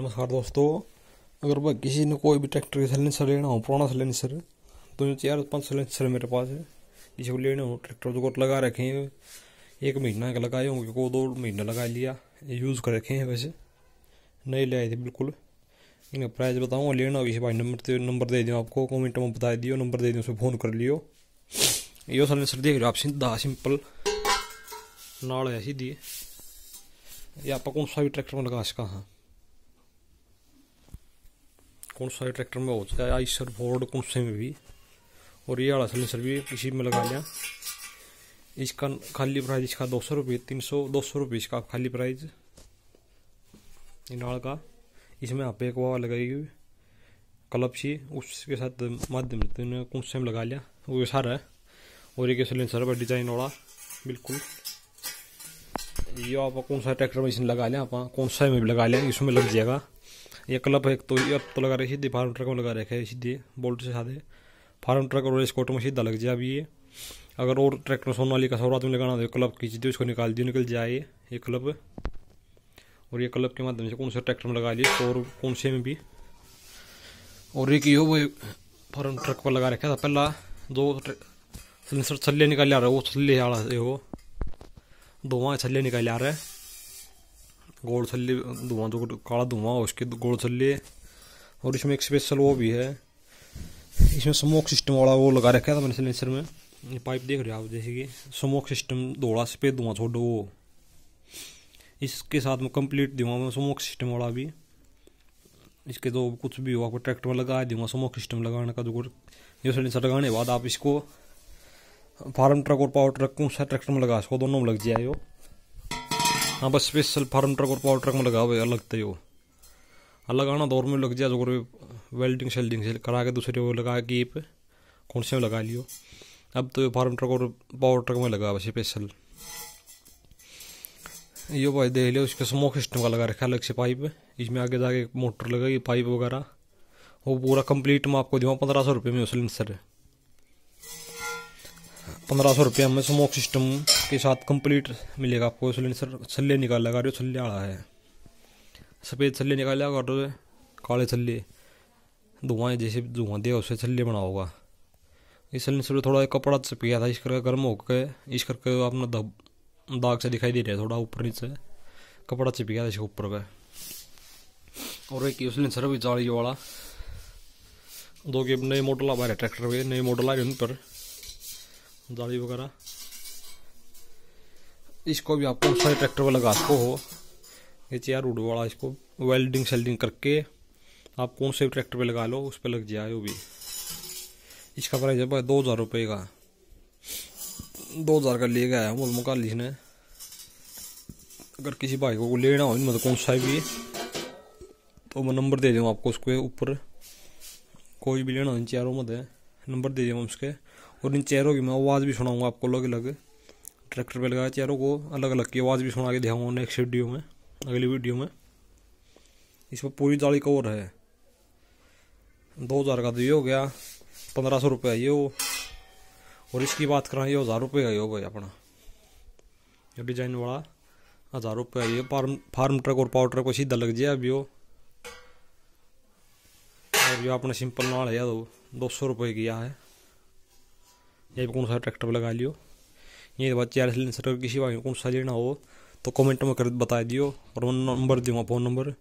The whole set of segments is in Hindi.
नमस्कार दोस्तों अगर भाई किसी ने कोई भी ट्रैक्टर का साइलेंसर लेना हो पुराना साइलेंसर तो जो चार पाँच है मेरे पास है जिसे को लेना हो ट्रैक्टर जो तो लगा रखे हैं एक महीना का लगाए होंगे को दो महीना लगा लिया यूज़ कर रखे हैं वैसे नहीं ले आए थे बिल्कुल इन्हें प्राइस बताऊँगा लेना किसी भाई नंबर नंबर दे दूँ आपको कमेंट में बता दियो नंबर दे दूँ उसे फ़ोन कर लियो यो साइलेंसर देख लो आप सीधा सिंपल नाड़ है सीधी ये आप कौन सा भी ट्रैक्टर में लगा सका हाँ कौन सा ट्रैक्टर में हो सकता है आइसर फोर्ड कौन से में भी और ये वाला सिलेंसर भी इसी में लगा लिया इसका खाली प्राइस इसका दो सौ रुपये तीन सौ दो सौ रुपये इसका खाली प्राइस इनाल का इसमें आप एक वाह हुई क्लब सी उसके साथ माध्यम तुमने कौन से में लगा लिया वो सारा है और एक सिलेंसर पर डिजाइन वाला बिल्कुल ये आप कौन सा ट्रैक्टर में इसमें लगा लें आप कौन सा में भी लगा लें इसमें लग जाएगा ये क्लब है तो ये तो लगा रही सीधे फार्म ट्रक में लगा रखे है सीधे बोल्ट से साधे फार्म ट्रक और स्कॉट में सीधा लग जाए अभी ये अगर और ट्रैक्टर वाली का सौ में लगाना हो तो क्लब खींच दिए उसको निकाल दिए निकल जाए ये क्लब और ये क्लब के माध्यम से कौन से ट्रैक्टर में लगा लिए और कौन से में भी और एक यो वो फार्म ट्रक पर लगा रखा था पहला दो सिलेंसर छल्ले निकाले आ रहा है वो छल्ले आ रहा है वो वहाँ छल्ले निकाले आ रहा है गोल छल्ले धुआं जो काला धुआं हो उसके गोल छल्ले और इसमें एक स्पेशल वो भी है इसमें स्मोक सिस्टम वाला वो लगा रखा था तो मैंने सिलेंसर में ये पाइप देख रहे हो आप जैसे कि स्मोक सिस्टम दौड़ा सफेद धुआं छोड़ो वो इसके साथ में कंप्लीट दूँगा मैं स्मोक सिस्टम वाला भी इसके जो तो कुछ भी हो आपको ट्रैक्टर में लगा दूंगा स्मोक सिस्टम लगाने का जो जो सिलेंसर लगाने के बाद आप इसको फार्म ट्रक और पावर ट्रक को ट्रैक्टर में लगा सको दोनों में लग जाए हाँ बस स्पेशल फार्म ट्रक और पावर ट्रक में लगा हुआ अलग तो अलग आना दौर तो में लग जाए जो वेल्डिंग शेल्डिंग से करा के दूसरे वो लगा के पे कौन से में लगा लियो अब तो ये फार्म ट्रक और पावर ट्रक में लगा हुआ स्पेशल ये भाई देख लिया उसके स्मोक सिस्टम का लगा रखा है अलग से पाइप इसमें आगे जाके मोटर लगाई पाइप वगैरह वो पूरा कंप्लीट मैं आपको दूँगा पंद्रह सौ रुपये में उस सिलेंसर पंद्रह सौ रुपये में स्मोक सिस्टम के साथ कंप्लीट मिलेगा आपको सिलेंसर छल्ले निकाला जो छल्ले आड़ा है सफ़ेद छल्ले निकाला और काले छल्ले धुआं जैसे धुआं दिया उससे छल्ले बना होगा इस सिलेंसर में थोड़ा कपड़ा चपिया था इस करके गर्म होकर इस करके अपना दाग से दिखाई दे रहा है थोड़ा ऊपर नीचे कपड़ा चपिया था इसके ऊपर का और एक उसने सर भी जाली वाला दो के नए मॉडल आ रहे ट्रैक्टर के नए मॉडल आ रहे उन पर जाली वगैरह इसको भी आपको उस ट्रैक्टर पर लगा सको हो ये चेयर उड़ वाला इसको वेल्डिंग सेल्डिंग करके आप कौन से ट्रैक्टर पे लगा लो उस पर लग जाए वो भी इसका प्राइस है दो हज़ार रुपये का दो हज़ार का ले गया है मुलम का अगर किसी भाई को लेना हो मतलब कौन सा भी तो मैं नंबर दे दूँ आपको उसके ऊपर कोई भी लेना हो इन चेयरों में नंबर दे दूँ उसके और इन चेयरों की मैं आवाज़ भी सुनाऊँगा आपको अलग अलग ट्रैक्टर पे लगाया चारों को अलग अलग की आवाज़ भी सुना के दिखाऊंगा नेक्स्ट वीडियो में अगली वीडियो में इस पर पूरी जाली कवर है दो हज़ार का तो ये हो गया पंद्रह सौ रुपये ये हो और इसकी बात करें ये हज़ार रुपये का ये हो गया अपना ये डिजाइन वाला हज़ार रुपये ये फार्म फार्म ट्रक और पावर ट्रक को सीधा लग जाए अभी वो और जो अपने सिंपल नाल है दो सौ रुपये किया है ये भी कौन सा ट्रैक्टर लगा लियो ये बच्चे चार सिलेंडर सर्कल किसी भाई कौन सा लेना हो तो कमेंट में कर बता दियो और मैं नंबर दूंगा फ़ोन नंबर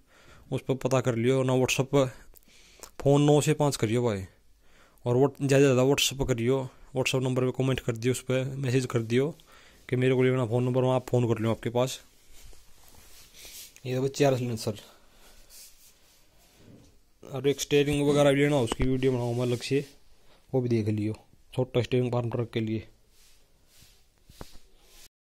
उस पर पता कर लियो ना व्हाट्सअप फ़ोन नौ से पाँच करियो भाई और वट ज़्यादा ज़्यादा व्हाट्सअप करियो व्हाट्सअप नंबर पे कमेंट कर दियो उस पर मैसेज कर दियो कि मेरे को लेना फ़ोन नंबर वहाँ आप फ़ोन कर लो आपके पास ये तो चार आर सिलेंडर सर और एक स्टेयरिंग वगैरह लेना उसकी वीडियो बनाऊँ मैं अलग से वो भी देख लियो छोटा स्टेयरिंग पार्टनर के लिए